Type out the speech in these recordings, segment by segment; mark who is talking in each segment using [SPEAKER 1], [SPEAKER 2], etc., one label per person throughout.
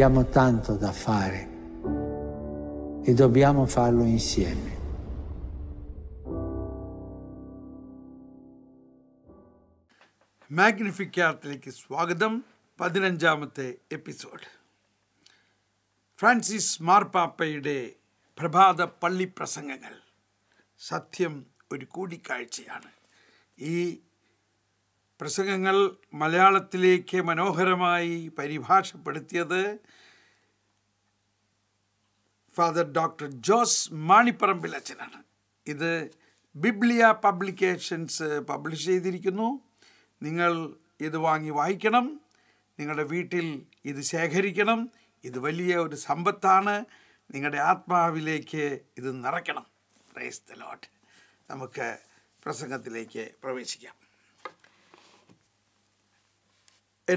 [SPEAKER 1] Abbiamo tanto da fare e dobbiamo farlo insieme. മാഗ്നിഫിക്കാത്തിലേക്ക് സ്വാഗതം പതിനഞ്ചാമത്തെ episode Francis മാർപ്പാപ്പയുടെ പ്രഭാത പള്ളി പ്രസംഗങ്ങൾ സത്യം ഒരു കൂടിക്കാഴ്ചയാണ് ഈ പ്രസംഗങ്ങൾ മലയാളത്തിലേക്ക് മനോഹരമായി പരിഭാഷപ്പെടുത്തിയത് ഫാദർ ഡോക്ടർ ജോസ് മാണിപ്പറമ്പിൽ അച്ഛനാണ് ഇത് ബിബ്ലിയ പബ്ലിക്കേഷൻസ് പബ്ലിഷ് ചെയ്തിരിക്കുന്നു നിങ്ങൾ ഇത് വാങ്ങി വായിക്കണം നിങ്ങളുടെ വീട്ടിൽ ഇത് ശേഖരിക്കണം ഇത് വലിയ ഒരു സമ്പത്താണ് നിങ്ങളുടെ ആത്മാവിലേക്ക് ഇത് നിറയ്ക്കണം പ്രേസ് ദ ലോട്ട് നമുക്ക് പ്രസംഗത്തിലേക്ക് പ്രവേശിക്കാം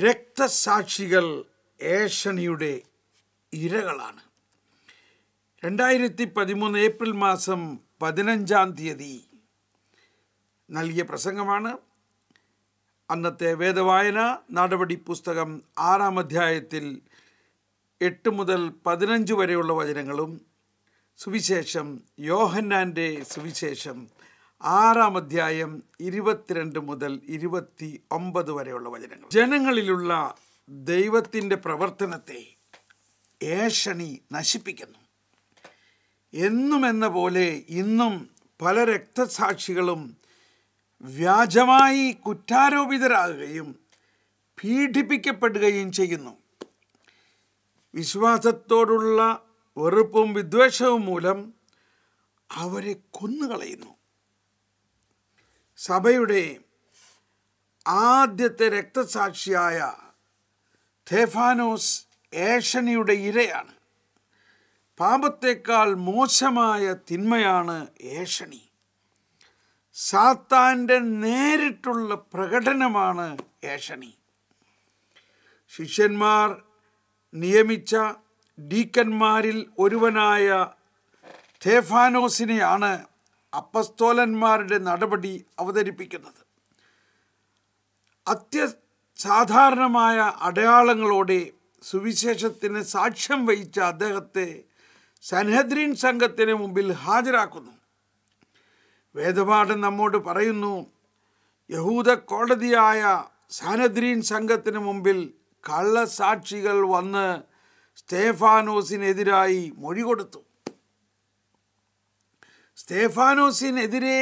[SPEAKER 1] രക്തസാക്ഷികൾ ഏഷണിയുടെ ഇരകളാണ് രണ്ടായിരത്തി പതിമൂന്ന് ഏപ്രിൽ മാസം പതിനഞ്ചാം തീയതി നൽകിയ പ്രസംഗമാണ് അന്നത്തെ വേദവായന നടപടി പുസ്തകം ആറാം അധ്യായത്തിൽ എട്ട് മുതൽ പതിനഞ്ച് വരെയുള്ള വചനങ്ങളും സുവിശേഷം യോഹന്നാൻ്റെ സുവിശേഷം ആറാം അധ്യായം ഇരുപത്തിരണ്ട് മുതൽ ഇരുപത്തി ഒമ്പത് വരെയുള്ള വചനങ്ങൾ ജനങ്ങളിലുള്ള ദൈവത്തിൻ്റെ പ്രവർത്തനത്തെ ഏഷണി നശിപ്പിക്കുന്നു എന്നും എന്ന പോലെ ഇന്നും പല രക്തസാക്ഷികളും വ്യാജമായി കുറ്റാരോപിതരാകുകയും പീഡിപ്പിക്കപ്പെടുകയും ചെയ്യുന്നു വിശ്വാസത്തോടുള്ള വെറുപ്പും വിദ്വേഷവും മൂലം അവരെ കൊന്നുകളയുന്നു സഭയുടെ ആദ്യത്തെ രക്തസാക്ഷിയായ തേഫാനോസ് ഏഷണിയുടെ ഇരയാണ് പാപത്തേക്കാൾ മോശമായ തിന്മയാണ് ഏഷണി സാത്താൻ്റെ നേരിട്ടുള്ള പ്രകടനമാണ് ഏഷണി ശിഷ്യന്മാർ നിയമിച്ച ഡീക്കന്മാരിൽ ഒരുവനായ തേഫാനോസിനെയാണ് അപ്പസ്തോലന്മാരുടെ നടപടി അവതരിപ്പിക്കുന്നത് അത്യസാധാരണമായ അടയാളങ്ങളോടെ സുവിശേഷത്തിന് സാക്ഷ്യം വഹിച്ച അദ്ദേഹത്തെ സൻഹദ്രീൻ സംഘത്തിന് മുമ്പിൽ ഹാജരാക്കുന്നു വേദപാഠം നമ്മോട് പറയുന്നു യഹൂദ കോടതിയായ സാനദ്രീൻ സംഘത്തിന് മുമ്പിൽ കള്ളസാക്ഷികൾ വന്ന് സ്റ്റേഫാനോസിനെതിരായി മൊഴി കൊടുത്തു സ്റ്റേഫാനോസിനെതിരെ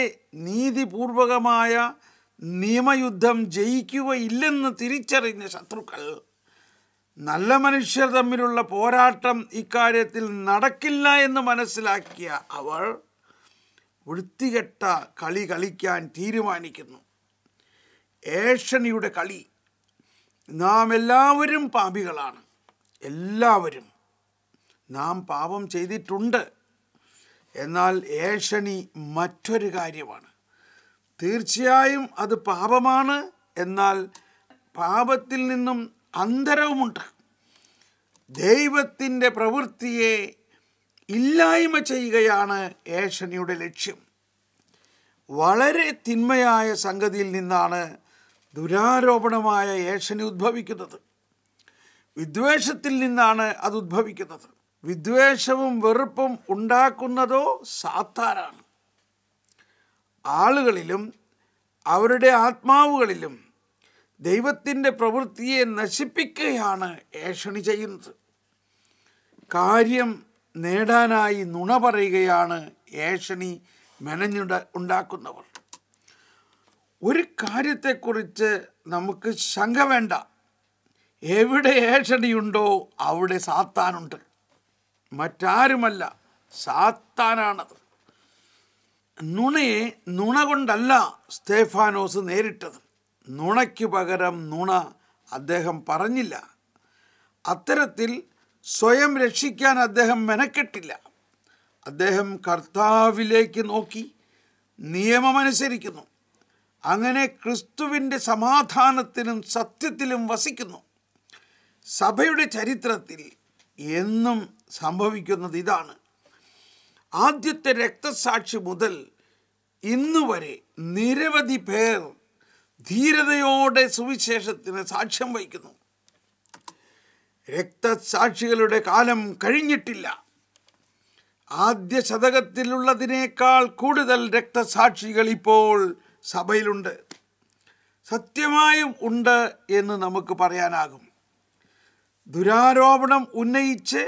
[SPEAKER 1] നീതിപൂർവകമായ നിയമയുദ്ധം ജയിക്കുകയില്ലെന്ന് തിരിച്ചറിഞ്ഞ ശത്രുക്കൾ നല്ല മനുഷ്യർ തമ്മിലുള്ള പോരാട്ടം ഇക്കാര്യത്തിൽ നടക്കില്ല എന്ന് മനസ്സിലാക്കിയ അവർ വൃത്തികെട്ട കളി കളിക്കാൻ തീരുമാനിക്കുന്നു ഏഷണിയുടെ കളി നാം എല്ലാവരും പാപികളാണ് എല്ലാവരും നാം പാപം ചെയ്തിട്ടുണ്ട് എന്നാൽ ഏഷണി മറ്റൊരു കാര്യമാണ് തീർച്ചയായും അത് പാപമാണ് എന്നാൽ പാപത്തിൽ നിന്നും അന്തരവുമുണ്ട് ദൈവത്തിൻ്റെ പ്രവൃത്തിയെ ഇല്ലായ്മ ചെയ്യുകയാണ് ഏഷണിയുടെ ലക്ഷ്യം വളരെ തിന്മയായ സംഗതിയിൽ നിന്നാണ് ദുരാരോപണമായ ഏഷണി ഉദ്ഭവിക്കുന്നത് വിദ്വേഷത്തിൽ നിന്നാണ് അത് ഉദ്ഭവിക്കുന്നത് വിദ്വേഷവും വെറുപ്പും ഉണ്ടാക്കുന്നതോ സാത്താരാണ് ആളുകളിലും അവരുടെ ആത്മാവുകളിലും ദൈവത്തിൻ്റെ പ്രവൃത്തിയെ നശിപ്പിക്കുകയാണ് ഏഷണി ചെയ്യുന്നത് കാര്യം നേടാനായി നുണ പറയുകയാണ് ഏഷണി മെനഞ്ഞുണ്ട ഉണ്ടാക്കുന്നവർ ഒരു കാര്യത്തെക്കുറിച്ച് നമുക്ക് ശങ്ക വേണ്ട എവിടെ ഏഷണിയുണ്ടോ അവിടെ സാത്താനുണ്ട് മറ്റാരുമല്ല സാത്താനാണത് നുണയെ നുണ കൊണ്ടല്ല സ്തേഫാനോസ് നേരിട്ടത് നുണയ്ക്ക് പകരം നുണ അദ്ദേഹം പറഞ്ഞില്ല അത്തരത്തിൽ സ്വയം രക്ഷിക്കാൻ അദ്ദേഹം മെനക്കെട്ടില്ല അദ്ദേഹം കർത്താവിലേക്ക് നോക്കി നിയമമനുസരിക്കുന്നു അങ്ങനെ ക്രിസ്തുവിൻ്റെ സമാധാനത്തിലും സത്യത്തിലും വസിക്കുന്നു സഭയുടെ ചരിത്രത്തിൽ എന്നും സംഭവിക്കുന്നത് ഇതാണ് ആദ്യത്തെ രക്തസാക്ഷി മുതൽ ഇന്ന് വരെ നിരവധി പേർ ധീരതയോടെ സുവിശേഷത്തിന് സാക്ഷ്യം വഹിക്കുന്നു രക്തസാക്ഷികളുടെ കാലം കഴിഞ്ഞിട്ടില്ല ആദ്യ ശതകത്തിലുള്ളതിനേക്കാൾ കൂടുതൽ രക്തസാക്ഷികൾ ഇപ്പോൾ സഭയിലുണ്ട് സത്യമായും ഉണ്ട് എന്ന് നമുക്ക് പറയാനാകും ദുരാരോപണം ഉന്നയിച്ച്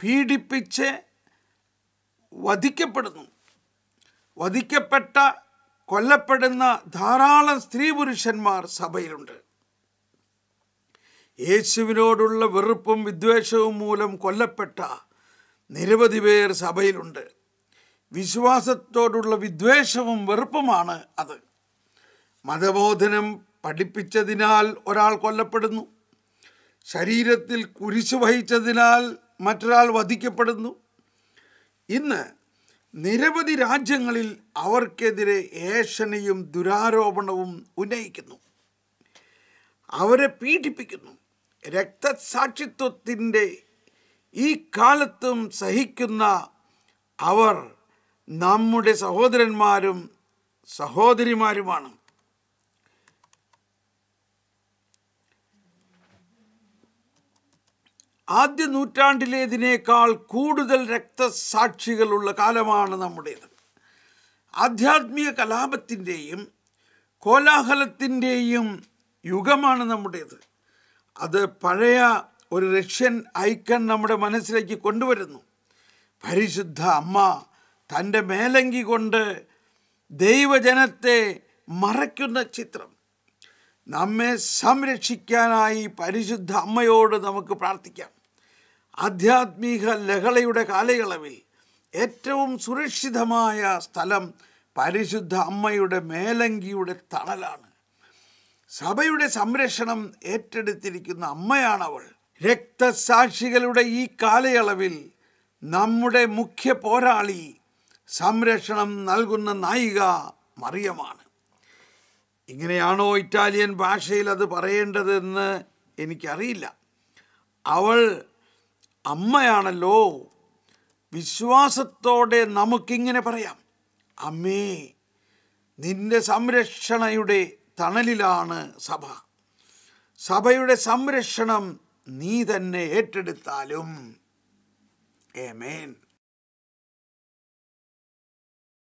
[SPEAKER 1] പീഡിപ്പിച്ച് വധിക്കപ്പെടുന്നു വധിക്കപ്പെട്ട കൊല്ലപ്പെടുന്ന ധാരാളം സ്ത്രീ പുരുഷന്മാർ സഭയിലുണ്ട് യേശുവിനോടുള്ള വെറുപ്പും വിദ്വേഷവും മൂലം കൊല്ലപ്പെട്ട നിരവധി പേർ സഭയിലുണ്ട് വിശ്വാസത്തോടുള്ള വിദ്വേഷവും വെറുപ്പുമാണ് അത് മതബോധനം പഠിപ്പിച്ചതിനാൽ ഒരാൾ കൊല്ലപ്പെടുന്നു ശരീരത്തിൽ കുരിശു വഹിച്ചതിനാൽ മറ്റൊരാൾ വധിക്കപ്പെടുന്നു ഇന്ന് നിരവധി രാജ്യങ്ങളിൽ അവർക്കെതിരെ ഏഷണയും ദുരാരോപണവും ഉന്നയിക്കുന്നു അവരെ പീഡിപ്പിക്കുന്നു രക്തസാക്ഷിത്വത്തിൻ്റെ ഈ കാലത്തും സഹിക്കുന്ന അവർ നമ്മുടെ സഹോദരന്മാരും സഹോദരിമാരുമാണ് ആദ്യ നൂറ്റാണ്ടിലേതിനേക്കാൾ കൂടുതൽ രക്തസാക്ഷികളുള്ള കാലമാണ് നമ്മുടേത് ആധ്യാത്മിക കലാപത്തിൻ്റെയും കോലാഹലത്തിൻ്റെയും യുഗമാണ് നമ്മുടേത് അത് പഴയ ഒരു റഷ്യൻ ഐക്കൺ നമ്മുടെ മനസ്സിലേക്ക് കൊണ്ടുവരുന്നു പരിശുദ്ധ അമ്മ തൻ്റെ മേലങ്കി കൊണ്ട് ദൈവജനത്തെ മറയ്ക്കുന്ന ചിത്രം നമ്മെ സംരക്ഷിക്കാനായി പരിശുദ്ധ അമ്മയോട് നമുക്ക് പ്രാർത്ഥിക്കാം ആധ്യാത്മിക ലഹളയുടെ കാലയളവിൽ ഏറ്റവും സുരക്ഷിതമായ സ്ഥലം പരിശുദ്ധ അമ്മയുടെ മേലങ്കിയുടെ തണലാണ് സഭയുടെ സംരക്ഷണം ഏറ്റെടുത്തിരിക്കുന്ന അമ്മയാണവൾ രക്തസാക്ഷികളുടെ ഈ കാലയളവിൽ നമ്മുടെ മുഖ്യ പോരാളി സംരക്ഷണം നൽകുന്ന നായിക മറിയമാണ് ഇങ്ങനെയാണോ ഇറ്റാലിയൻ ഭാഷയിൽ അത് പറയേണ്ടതെന്ന് എനിക്കറിയില്ല അവൾ അമ്മയാണല്ലോ വിശ്വാസത്തോടെ നമുക്കിങ്ങനെ പറയാം അമ്മേ നിന്റെ സംരക്ഷണയുടെ തണലിലാണ് സഭ സഭയുടെ സംരക്ഷണം നീ തന്നെ ഏറ്റെടുത്താലും മേൻ